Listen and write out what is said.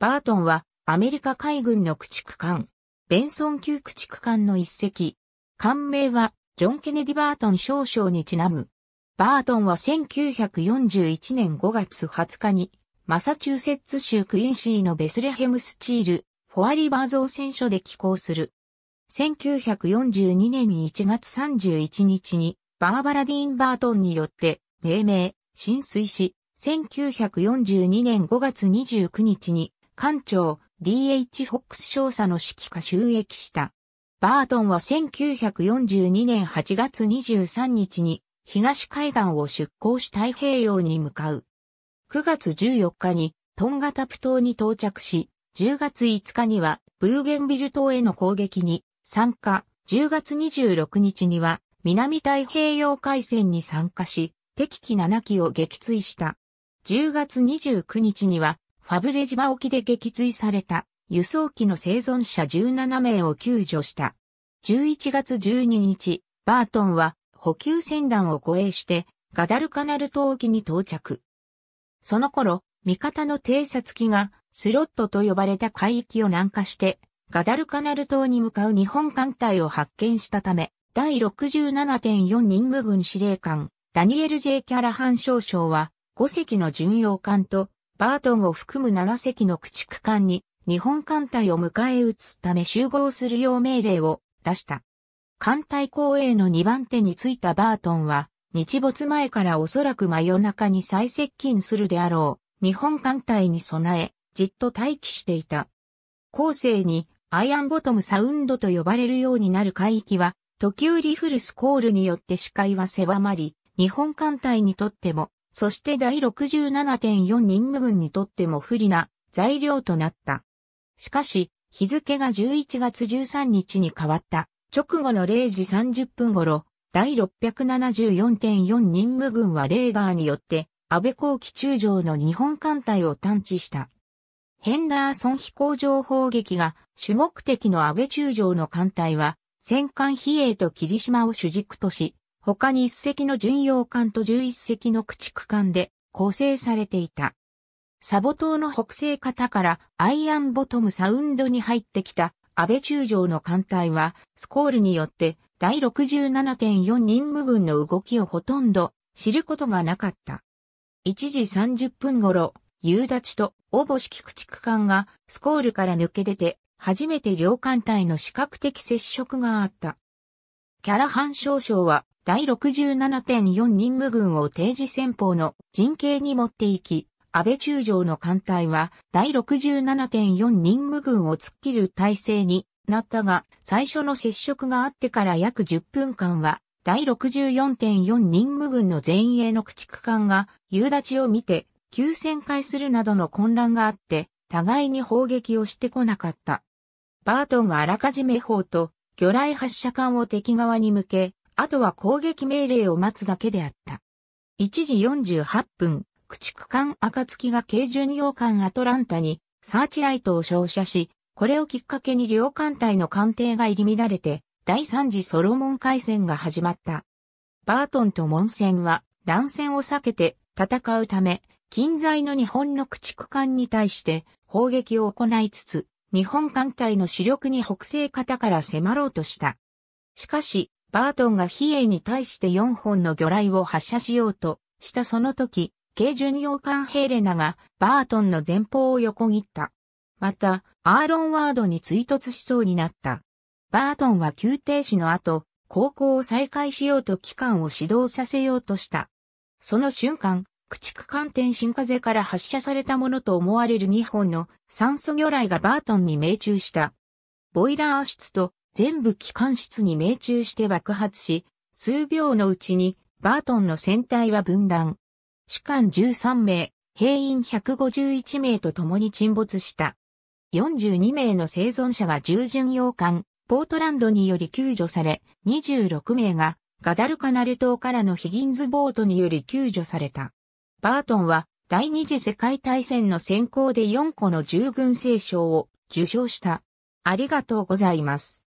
バートンはアメリカ海軍の駆逐艦、ベンソン級駆逐艦の一隻。艦名はジョン・ケネディ・バートン少将にちなむ。バートンは1941年5月20日にマサチューセッツ州クインシーのベスレヘムスチール、フォアリバー造船所で寄港する。1942年1月31日にバーバラ・ディーン・バートンによって命名、浸水し、1942年5月29日に艦長 D.H. フォックス少佐の指揮下収益した。バートンは1942年8月23日に東海岸を出港し太平洋に向かう。9月14日にトンガタプ島に到着し、10月5日にはブーゲンビル島への攻撃に参加、10月26日には南太平洋海戦に参加し、敵機7機を撃墜した。10月29日にはファブレ島沖で撃墜された輸送機の生存者17名を救助した。11月12日、バートンは補給船団を護衛してガダルカナル島沖に到着。その頃、味方の偵察機がスロットと呼ばれた海域を南下してガダルカナル島に向かう日本艦隊を発見したため、第67.4任務軍司令官、ダニエル・ J・ キャラハン少将は、5隻の巡洋艦とバートンを含む7隻の駆逐艦に日本艦隊を迎え撃つため集合するよう命令を出した。艦隊公営の2番手についたバートンは、日没前からおそらく真夜中に再接近するであろう、日本艦隊に備え、じっと待機していた。後世にアイアンボトムサウンドと呼ばれるようになる海域は、時折フルスコールによって視界は狭まり、日本艦隊にとってもそして第67.4任務軍にとっても不利な材料となった。しかし、日付が11月13日に変わった直後の0時30分頃、第674.4任務軍はレーダーによって安倍後期中将の日本艦隊を探知した。ヘンダーソン飛行場砲撃が主目的の安倍中将の艦隊は戦艦比叡と霧島を主軸とし、他に1隻の巡洋艦と11隻の駆逐艦で構成されていた。サボ島の北西方からアイアンボトムサウンドに入ってきた安倍中将の艦隊はスコールによって第67.4任務軍の動きをほとんど知ることがなかった。1時30分頃、夕立と応募式駆逐艦がスコールから抜け出て初めて両艦隊の視覚的接触があった。キャラハン少将は第67.4任務軍を定時戦法の陣形に持っていき、安倍中将の艦隊は第67.4任務軍を突っ切る体制になったが、最初の接触があってから約10分間は、第64.4任務軍の前衛の駆逐艦が夕立ちを見て、急旋回するなどの混乱があって、互いに砲撃をしてこなかった。バートンはあらかじめ砲と魚雷発射管を敵側に向け、あとは攻撃命令を待つだけであった。1時48分、駆逐艦暁が軽巡洋艦アトランタにサーチライトを照射し、これをきっかけに両艦隊の艦艇が入り乱れて、第3次ソロモン海戦が始まった。バートンと門戦は乱戦を避けて戦うため、近在の日本の駆逐艦に対して砲撃を行いつつ、日本艦隊の主力に北西方から迫ろうとした。しかし、バートンが比叡に対して4本の魚雷を発射しようとしたその時、軽巡洋艦ヘレナがバートンの前方を横切った。また、アーロンワードに追突しそうになった。バートンは急停止の後、航行を再開しようと機関を始動させようとした。その瞬間、駆逐艦艇新風から発射されたものと思われる2本の酸素魚雷がバートンに命中した。ボイラー室と全部機関室に命中して爆発し、数秒のうちにバートンの船体は分断。士官13名、兵員151名と共に沈没した。42名の生存者が従順洋艦、ポートランドにより救助され、26名がガダルカナル島からのヒギンズボートにより救助された。バートンは第二次世界大戦の先行で4個の従軍聖賞を受賞した。ありがとうございます。